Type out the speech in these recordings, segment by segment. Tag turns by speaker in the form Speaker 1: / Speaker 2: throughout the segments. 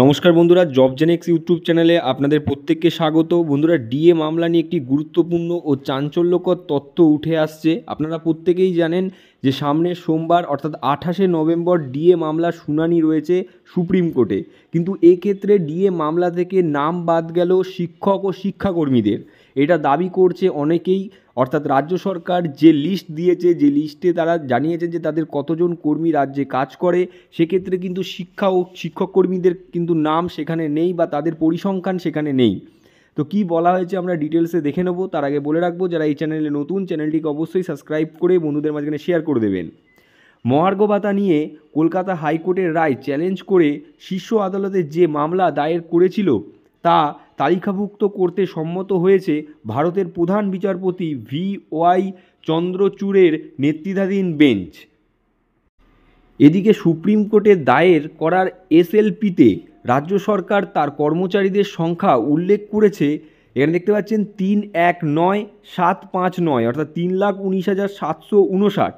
Speaker 1: নমস্কার বন্ধুরা job Genex YouTube চ্যানেলে আপনাদের প্রত্যেককে স্বাগত বন্ধুরা ডিএ মামলা নিয়ে একটি গুরুত্বপূর্ণ ও চাঞ্চল্যকর তথ্য উঠে আসছে আপনারা প্রত্যেকেই জানেন যে সামনে সোমবার অর্থাৎ আঠাশে নভেম্বর ডিএ মামলা শুনানি রয়েছে সুপ্রিম কোর্টে কিন্তু এক্ষেত্রে ডিএ মামলা থেকে নাম বাদ গেল শিক্ষক ও শিক্ষাকর্মীদের এটা দাবি করছে অনেকেই অর্থাৎ রাজ্য সরকার যে লিস্ট দিয়েছে যে লিস্টে তারা জানিয়েছেন যে তাদের কতজন কর্মী রাজ্যে কাজ করে সেক্ষেত্রে কিন্তু শিক্ষা ও শিক্ষক কর্মীদের কিন্তু নাম সেখানে নেই বা তাদের পরিসংখ্যান সেখানে নেই তো কি বলা হয়েছে আমরা ডিটেলসে দেখে নেব তার আগে বলে রাখবো যারা এই চ্যানেলে নতুন চ্যানেলটিকে অবশ্যই সাবস্ক্রাইব করে বন্ধুদের মাঝখানে শেয়ার করে দেবেন মহার্ঘ ভাতা নিয়ে কলকাতা হাইকোর্টের রায় চ্যালেঞ্জ করে শীর্ষ আদালতে যে মামলা দায়ের করেছিল তা তালিকাভুক্ত করতে সম্মত হয়েছে ভারতের প্রধান বিচারপতি ভি ওয়াই চন্দ্রচূড়ের নেতৃত্বাধীন বেঞ্চ এদিকে সুপ্রিম কোর্টে দায়ের করার এসএলপিতে রাজ্য সরকার তার কর্মচারীদের সংখ্যা উল্লেখ করেছে এখানে দেখতে পাচ্ছেন তিন এক নয় সাত পাঁচ নয় অর্থাৎ তিন লাখ উনিশ হাজার সাতশো উনষাট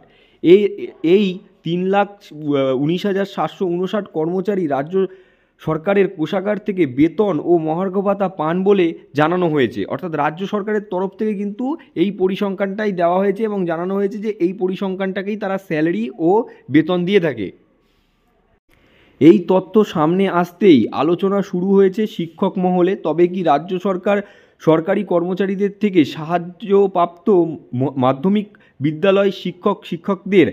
Speaker 1: এই এই তিন লাখ উনিশ হাজার সাতশো উনষাট কর্মচারী রাজ্য সরকারের কোষাগার থেকে বেতন ও মহার্ঘ ভাতা পান বলে জানানো হয়েছে অর্থাৎ রাজ্য সরকারের তরফ থেকে কিন্তু এই পরিসংখ্যানটাই দেওয়া হয়েছে এবং জানানো হয়েছে যে এই পরিসংখ্যানটাকেই তারা স্যালারি ও বেতন দিয়ে থাকে এই তথ্য সামনে আসতেই আলোচনা শুরু হয়েছে শিক্ষক মহলে তবে কি রাজ্য সরকার সরকারি কর্মচারীদের থেকে সাহায্যপ্রাপ্ত মাধ্যমিক বিদ্যালয় শিক্ষক শিক্ষকদের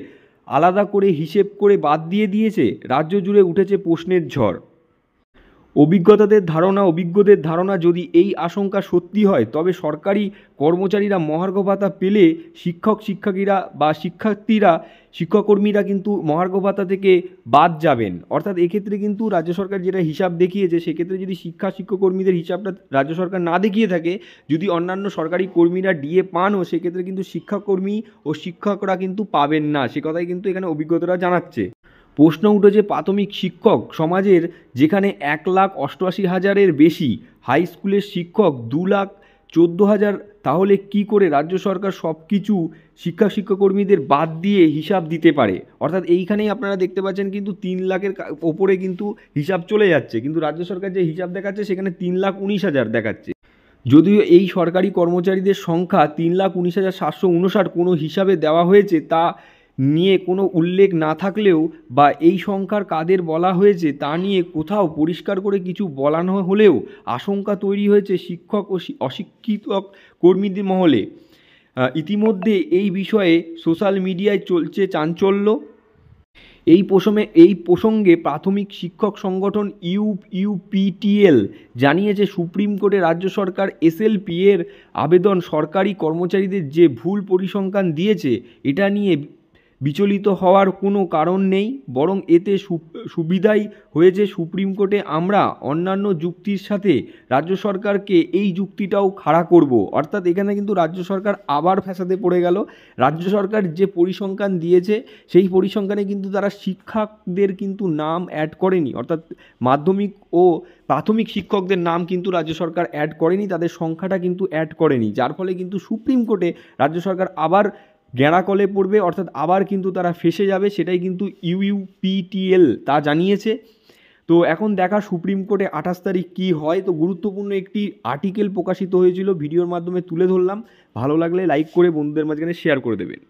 Speaker 1: আলাদা করে হিসেব করে বাদ দিয়ে দিয়েছে রাজ্য জুড়ে উঠেছে প্রশ্নের ঝড় অভিজ্ঞতাদের ধারণা অভিজ্ঞদের ধারণা যদি এই আশঙ্কা সত্যি হয় তবে সরকারি কর্মচারীরা মহার্ঘ ভাতা পেলে শিক্ষক শিক্ষকীরা বা শিক্ষার্থীরা শিক্ষাকর্মীরা কিন্তু মহার্ঘ ভাতা থেকে বাদ যাবেন অর্থাৎ এক্ষেত্রে কিন্তু রাজ্য সরকার যেটা হিসাব দেখিয়েছে সেক্ষেত্রে যদি শিক্ষা শিক্ষকর্মীদের হিসাবটা রাজ্য সরকার না দেখিয়ে থাকে যদি অন্যান্য সরকারি কর্মীরা ডিএ পানও সেক্ষেত্রে কিন্তু শিক্ষাকর্মী ও শিক্ষকরা কিন্তু পাবেন না সে কথাই কিন্তু এখানে অভিজ্ঞতারা জানাচ্ছে প্রশ্ন উঠে যে প্রাথমিক শিক্ষক সমাজের যেখানে এক লাখ অষ্টআশি হাজারের বেশি হাই স্কুলের শিক্ষক দু লাখ চোদ্দো হাজার তাহলে কি করে রাজ্য সরকার সব কিছু শিক্ষা শিক্ষাকর্মীদের বাদ দিয়ে হিসাব দিতে পারে অর্থাৎ এইখানেই আপনারা দেখতে পাচ্ছেন কিন্তু তিন লাখের ওপরে কিন্তু হিসাব চলে যাচ্ছে কিন্তু রাজ্য সরকার যে হিসাব দেখাচ্ছে সেখানে তিন লাখ উনিশ হাজার দেখাচ্ছে যদিও এই সরকারি কর্মচারীদের সংখ্যা তিন লাখ উনিশ হাজার সাতশো উনষাট কোনো হিসাবে দেওয়া হয়েছে তা নিয়ে কোনো উল্লেখ না থাকলেও বা এই সংখ্যার কাদের বলা হয়েছে তা নিয়ে কোথাও পরিষ্কার করে কিছু বলানো হলেও আশঙ্কা তৈরি হয়েছে শিক্ষক ও অশিক্ষিত কর্মীদের মহলে ইতিমধ্যে এই বিষয়ে সোশ্যাল মিডিয়ায় চলছে চাঞ্চল্য এই প্রসঙ্গে এই প্রসঙ্গে প্রাথমিক শিক্ষক সংগঠন ইউ ইউপিটিএল জানিয়েছে সুপ্রিম কোর্টে রাজ্য সরকার পি এর আবেদন সরকারি কর্মচারীদের যে ভুল পরিসংখ্যান দিয়েছে এটা নিয়ে বিচলিত হওয়ার কোনো কারণ নেই বরং এতে সুবিধাই হয়েছে সুপ্রিম কোর্টে আমরা অন্যান্য যুক্তির সাথে রাজ্য সরকারকে এই যুক্তিটাও খাড়া করব অর্থাৎ এখানে কিন্তু রাজ্য সরকার আবার ফ্যাসাদে পড়ে গেল রাজ্য সরকার যে পরিসংখ্যান দিয়েছে সেই পরিসংখ্যানে কিন্তু তারা শিক্ষকদের কিন্তু নাম অ্যাড করেনি অর্থাৎ মাধ্যমিক ও প্রাথমিক শিক্ষকদের নাম কিন্তু রাজ্য সরকার অ্যাড করেনি তাদের সংখ্যাটা কিন্তু অ্যাড করেনি যার ফলে কিন্তু সুপ্রিম কোর্টে রাজ্য সরকার আবার গ্যাঁড়াকলে পড়বে অর্থাৎ আবার কিন্তু তারা ফেসে যাবে সেটাই কিন্তু ইউইউপিটিএল তা জানিয়েছে তো এখন দেখা সুপ্রিম কোর্টে আঠাশ তারিখ কী হয় তো গুরুত্বপূর্ণ একটি আর্টিকেল প্রকাশিত হয়েছিল ভিডিওর মাধ্যমে তুলে ধরলাম ভালো লাগলে লাইক করে বন্ধুদের মাঝখানে শেয়ার করে দেবেন